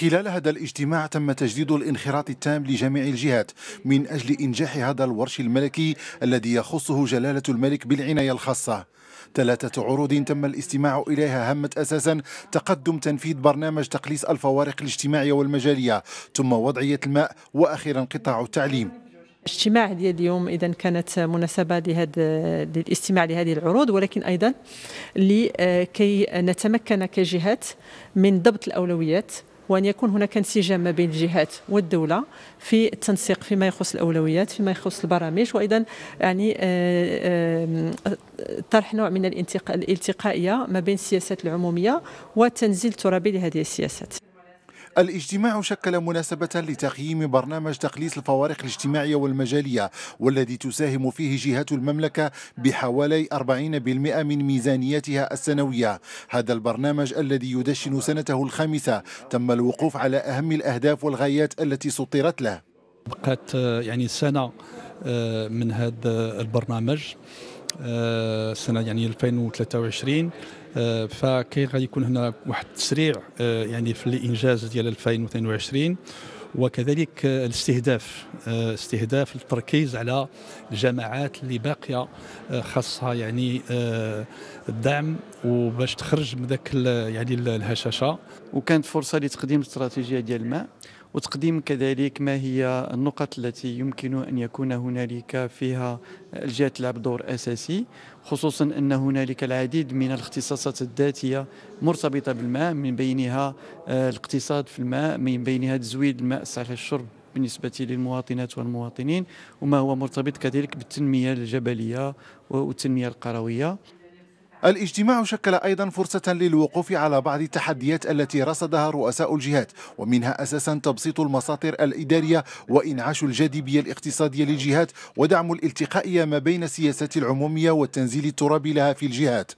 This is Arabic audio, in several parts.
خلال هذا الاجتماع تم تجديد الانخراط التام لجميع الجهات من أجل إنجاح هذا الورش الملكي الذي يخصه جلالة الملك بالعناية الخاصة ثلاثة عروض تم الاستماع إليها همت أساسا تقدم تنفيذ برنامج تقليص الفوارق الاجتماعية والمجالية ثم وضعية الماء وأخيرا قطاع التعليم الاجتماع ديال اليوم اذا كانت مناسبه لهذا للاستماع لهذه العروض ولكن ايضا لكي نتمكن كجهات من ضبط الاولويات وأن يكون هناك انسجام ما بين الجهات والدولة في التنسيق فيما يخص الأولويات فيما يخص البرامج وأيضا يعني آه، آه، طرح نوع من الالتقائية ما بين السياسات العمومية وتنزيل الترابي لهذه السياسات الاجتماع شكل مناسبة لتقييم برنامج تقليص الفوارق الاجتماعية والمجالية والذي تساهم فيه جهات المملكة بحوالي 40% من ميزانيتها السنوية هذا البرنامج الذي يدشن سنته الخامسة تم الوقوف على أهم الأهداف والغايات التي سطرت له بقات يعني سنة آه، من هذا البرنامج آه، سنة يعني 2023 آه، فكاين غادي يكون هنا واحد التسريع آه، يعني في الانجاز ديال 2022 وكذلك آه، الاستهداف استهداف التركيز على الجماعات اللي باقيه خاصها يعني الدعم وباش تخرج من ذاك يعني الهشاشه وكانت فرصه لتقديم الاستراتيجيه ديال الماء وتقديم كذلك ما هي النقط التي يمكن أن يكون هنالك فيها الجهة تلعب دور أساسي خصوصا أن هنالك العديد من الاختصاصات الذاتية مرتبطة بالماء من بينها آه، الاقتصاد في الماء من بينها تزويد الماء صحيح الشرب بالنسبة للمواطنات والمواطنين وما هو مرتبط كذلك بالتنمية الجبلية والتنمية القروية الاجتماع شكل أيضا فرصة للوقوف على بعض التحديات التي رصدها رؤساء الجهات ومنها أساسا تبسيط المساطر الإدارية وإنعاش الجاذبية الاقتصادية للجهات ودعم الالتقائية ما بين السياسات العمومية والتنزيل الترابي لها في الجهات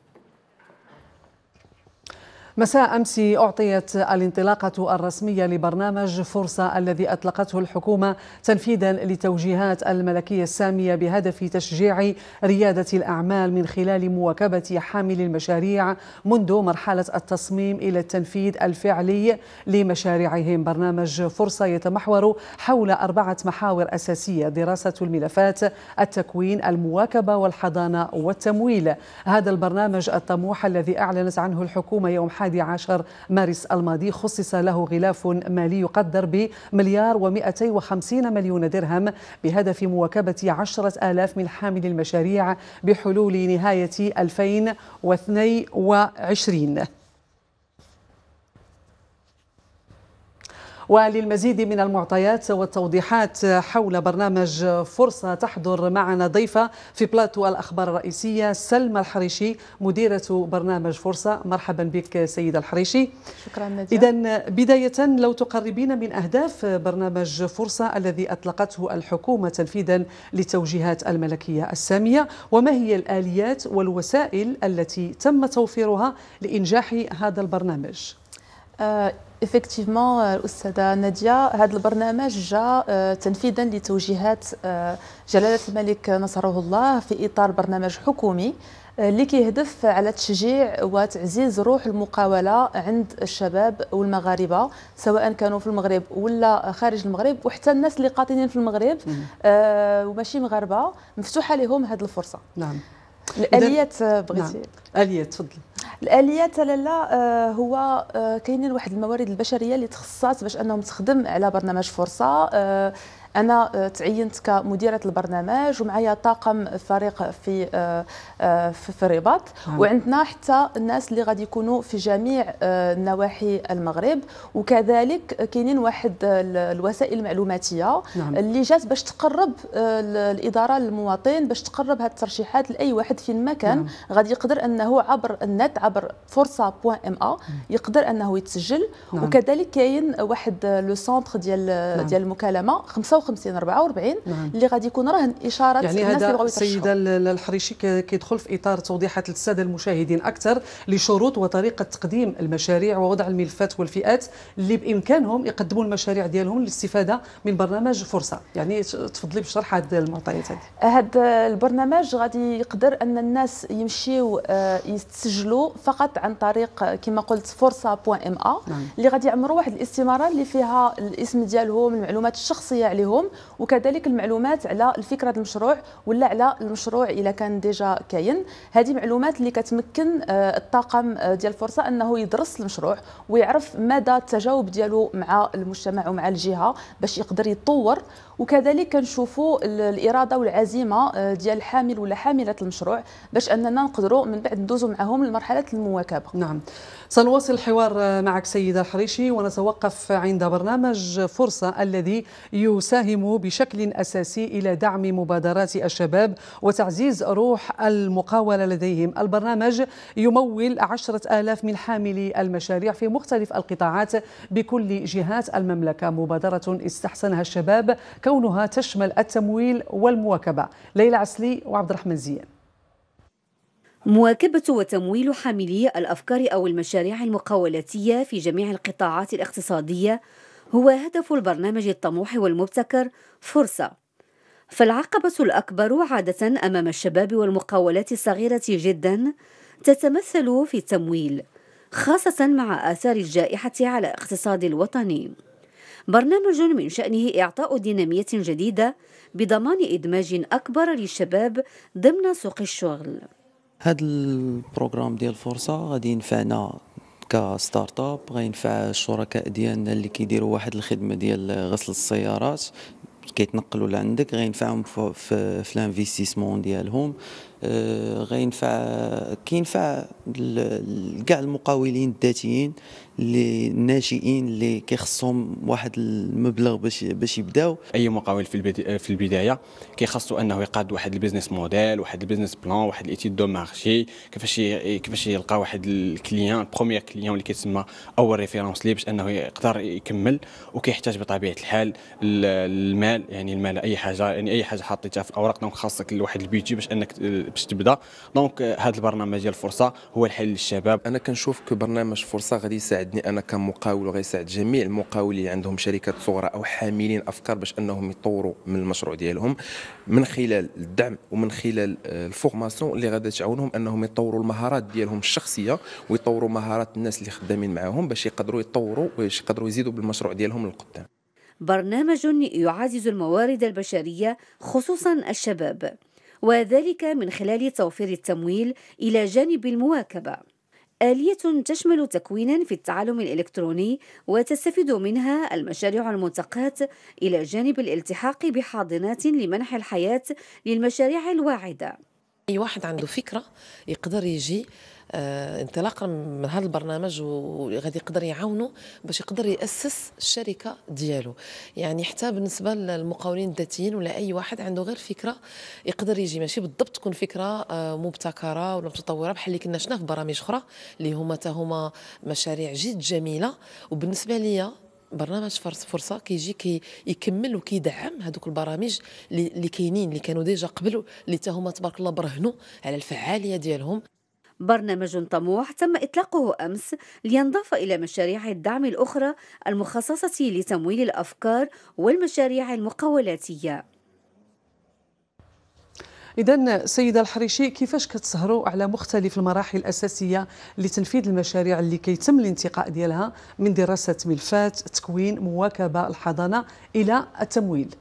مساء أمس أعطيت الانطلاقة الرسمية لبرنامج فرصة الذي أطلقته الحكومة تنفيذا لتوجيهات الملكية السامية بهدف تشجيع ريادة الأعمال من خلال مواكبة حامل المشاريع منذ مرحلة التصميم إلى التنفيذ الفعلي لمشاريعهم برنامج فرصة يتمحور حول أربعة محاور أساسية دراسة الملفات التكوين المواكبة والحضانة والتمويل هذا البرنامج الطموح الذي أعلنت عنه الحكومة يوم حالي الحادي عشر مارس الماضي خصص له غلاف مالي يقدر بمليار و250 مليون درهم بهدف مواكبة عشرة آلاف من حامل المشاريع بحلول نهاية 2022 وللمزيد من المعطيات والتوضيحات حول برنامج فرصة تحضر معنا ضيفة في بلاتو الأخبار الرئيسية سلمى الحريشي مديرة برنامج فرصة مرحبا بك سيدة الحريشي شكرا نجاة إذا بداية لو تقربين من أهداف برنامج فرصة الذي أطلقته الحكومة تنفيذا للتوجيهات الملكية السامية وما هي الآليات والوسائل التي تم توفيرها لإنجاح هذا البرنامج افكتيفمون الاستاذه ناديه هذا البرنامج جاء آه، تنفيذا لتوجيهات آه، جلاله الملك نصره الله في اطار برنامج حكومي آه، اللي كيهدف على تشجيع وتعزيز روح المقاوله عند الشباب والمغاربه سواء كانوا في المغرب ولا خارج المغرب وحتى الناس اللي قاطنين في المغرب وماشي مغاربه مفتوحه لهم هذه الفرصه نعم الاليات بغيتي نعم. اليات تفضلي الاليات لالا آه، هو آه، كاينين واحد الموارد البشريه اللي تخصصات باش انهم تخدم على برنامج فرصه آه، انا آه، تعينت كمديره البرنامج ومعايا طاقم فريق في آه، آه، في الرباط نعم. وعندنا حتى الناس اللي غادي يكونوا في جميع نواحي المغرب وكذلك كاينين واحد الوسائل المعلوماتيه نعم. اللي جات باش تقرب الاداره للمواطن باش تقرب هذه الترشيحات لاي واحد فين ما كان نعم. غادي يقدر انه عبر النت عبر فرصه بوان ام ا يقدر انه يتسجل نعم. وكذلك كاين واحد لو سونتر ديال نعم. ديال المكالمه 56 44 نعم. اللي غادي يكون رهن اشاره يعني الناس هذا السيده الحريشي كيدخل في اطار توضيحات للساده المشاهدين اكثر لشروط وطريقه تقديم المشاريع ووضع الملفات والفئات اللي بامكانهم يقدموا المشاريع ديالهم للاستفاده من برنامج فرصه يعني تفضلي بشرح هذه المعطيات هذه هذا البرنامج غادي يقدر ان الناس يمشيو آه، يتسجلوا فقط عن طريق آه، كما قلت فرصه بوان ام ا اللي غادي يعمروا واحد الاستماره اللي فيها الاسم ديالهم المعلومات الشخصيه عليهم ديالهم وكذلك المعلومات على الفكره المشروع ولا على المشروع الا كان ديجا كاين هذه معلومات اللي كتمكن آه، الطاقم آه، ديال الفرصه انه يدرس المشروع ويعرف مدى التجاوب ديالو مع المجتمع ومع الجهه باش يقدر يتطور وكذلك كنشوفوا الاراده والعزيمه آه، ديال الحامل ولا حامله المشروع باش اننا نقدروا من بعد ندوزوا معهم لمرحله المواكبه نعم سنواصل الحوار معك سيده الحريشي ونتوقف عند برنامج فرصه الذي يساهم بشكل اساسي الى دعم مبادرات الشباب وتعزيز روح المقاوله لديهم البرنامج يمول عشرة آلاف من حاملي المشاريع في مختلف القطاعات بكل جهات المملكه مبادره استحسنها الشباب كونها تشمل التمويل والمواكبة ليلى عسلي وعبد الرحمن زيان مواكبة وتمويل حاملي الأفكار أو المشاريع المقاولاتية في جميع القطاعات الاقتصادية هو هدف البرنامج الطموح والمبتكر فرصة فالعقبة الأكبر عادة أمام الشباب والمقاولات الصغيرة جدا تتمثل في التمويل خاصة مع آثار الجائحة على اقتصاد الوطني برنامج من شأنه إعطاء دينامية جديدة بضمان إدماج أكبر للشباب ضمن سوق الشغل هذا البروغرام ديال الفرصة غادي ينفعنا كستارت اب غينفع الشركاء ديالنا اللي كيديروا واحد الخدمه ديال غسل السيارات كيتنقلوا لعندك غينفعهم في, في, في الانفستيسمون ديالهم آه، غينفع كينفع لكاع المقاولين الذاتيين اللي الناشئين اللي كيخصهم واحد المبلغ باش باش يبداو اي مقاول في في البدايه كيخصو انه يقاد واحد البيزنس موديل واحد البيزنس بلان واحد الايتي دو مارشي كيفاش كيفاش يلقى واحد الكليان بروميير كليان اللي كيتسمى اول ريفيرونس ليه باش انه يقدر يكمل وكيحتاج بطبيعه الحال المال يعني المال اي حاجه يعني اي حاجه حطيتها في اوراق دونك خاصك لواحد البيجي باش انك باش تبدا دونك هذا البرنامج ديال فرصه هو الحل للشباب انا كنشوف برنامج فرصه غادي يساعدني انا كمقاول وغادي يساعد جميع المقاولين اللي عندهم شركات صغرى او حاملين افكار باش انهم يطوروا من المشروع ديالهم من خلال الدعم ومن خلال آه، الفورماسيون اللي غادي تعاونهم انهم يطوروا المهارات ديالهم الشخصيه ويطوروا مهارات الناس اللي خدامين معاهم باش يقدروا يطوروا باش يقدروا يزيدوا بالمشروع ديالهم للقدام برنامج يعزز الموارد البشريه خصوصا الشباب وذلك من خلال توفير التمويل إلى جانب المواكبة آلية تشمل تكوينا في التعلم الإلكتروني وتستفيد منها المشاريع المنتقاة إلى جانب الالتحاق بحاضنات لمنح الحياة للمشاريع الواعدة اي واحد عنده فكره يقدر يجي آه، انطلاقا من هذا البرنامج وغادي يقدر يعاونه باش يقدر ياسس الشركه ديالو يعني حتى بالنسبه للمقاولين الذاتيين ولا اي واحد عنده غير فكره يقدر يجي ماشي بالضبط تكون فكره آه، مبتكره ولا متطوره بحال اللي كنا شفنا في برامج اخرى اللي هما تا هما مشاريع جد جميله وبالنسبه ليا برنامج فرصه كيجي كي يكمل وكيدعم هذوك البرامج اللي كاينين اللي كانوا ديجا قبل اللي حتى هما تبارك الله برهنوا على الفعاليه ديالهم برنامج طموح تم إطلاقه أمس لينضاف إلى مشاريع الدعم الأخرى المخصصة لتمويل الأفكار والمشاريع المقاولاتية اذا سيده الحريشي كيفاش كتسهروا على مختلف المراحل الاساسيه لتنفيذ المشاريع اللي كيتم الانتقاء ديالها من دراسه ملفات تكوين مواكبه الحضانه الى التمويل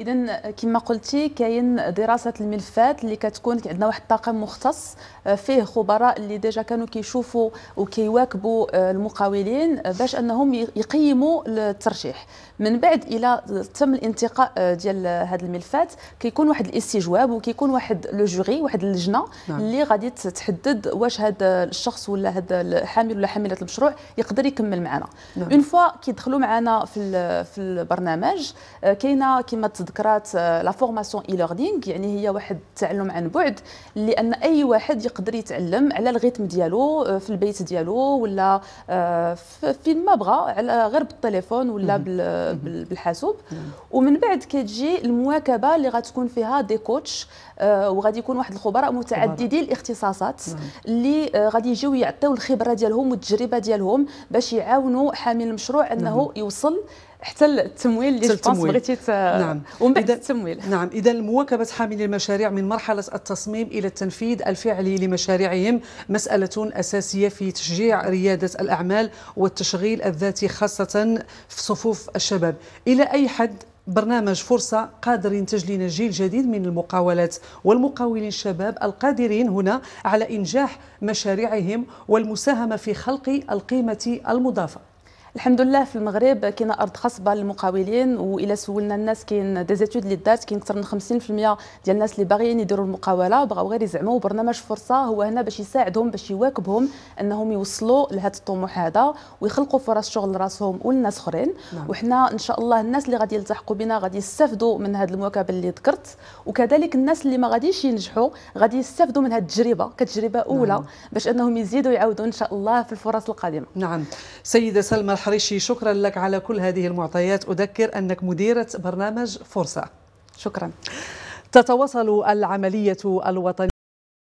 اذا كما قلتي كاين دراسه الملفات اللي كتكون عندنا واحد الطاقم مختص آه، فيه خبراء اللي ديجا كانوا كيشوفوا وكيواكبوا آه، المقاولين آه، باش انهم يقيموا الترشيح من بعد الى تم الانتقاء ديال هذه الملفات كيكون واحد الاستجواب وكيكون واحد لو جوري واحد اللجنه نعم. اللي غادي تحدد واش هذا الشخص ولا هذا الحامل ولا حامله المشروع يقدر يكمل معنا اون نعم. فوا كيدخلوا معنا في في البرنامج كاينه كما ذكرات آه، لا فورماسيون اي ليرنينغ يعني هي واحد التعلم عن بعد لان اي واحد يقدر يتعلم على الغيتم ديالو آه، في البيت ديالو ولا آه، فين ما بغى على غير بالتليفون ولا بالحاسوب ومن بعد كتجي المواكبه اللي غتكون فيها دي كوتش وغادي يكون واحد الخبراء متعددي الاختصاصات اللي غادي يجيو يعطيو الخبره ديالهم والتجربه ديالهم باش يعاونوا حامل المشروع انه يوصل حتى التمويل اللي جوبونس بغيتي نعم ومن بعد التمويل نعم اذا مواكبه حاملي المشاريع من مرحله التصميم الى التنفيذ الفعلي لمشاريعهم مساله اساسيه في تشجيع رياده الاعمال والتشغيل الذاتي خاصه في صفوف الشباب الى اي حد برنامج فرصة قادر ينتج لنا جيل جديد من المقاولات والمقاولين الشباب القادرين هنا على إنجاح مشاريعهم والمساهمة في خلق القيمة المضافة الحمد لله في المغرب كاينه ارض خصبه للمقاولين والى سولنا الناس كاين ديزيتود اللي دارت كاين اكثر من 50% ديال الناس اللي باغيين يديروا المقاوله بغاو غير يزعموا برنامج فرصه هو هنا باش يساعدهم باش يواكبهم انهم يوصلوا لهذا الطموح هذا ويخلقوا فرص شغل لراسهم والناس اخرين نعم. وحنا ان شاء الله الناس اللي غادي يلتحقوا بنا غادي يستافدوا من هذه المواكبه اللي ذكرت وكذلك الناس اللي ما غاديش ينجحوا غادي يستافدوا من هذه التجربه كتجربه اولى نعم. باش انهم يزيدوا يعاودوا ان شاء الله في الفرص القادمه نعم سيده سلمى الحريشي شكرا لك على كل هذه المعطيات أذكر أنك مديرة برنامج فرصة شكرا تتواصل العملية الوطنية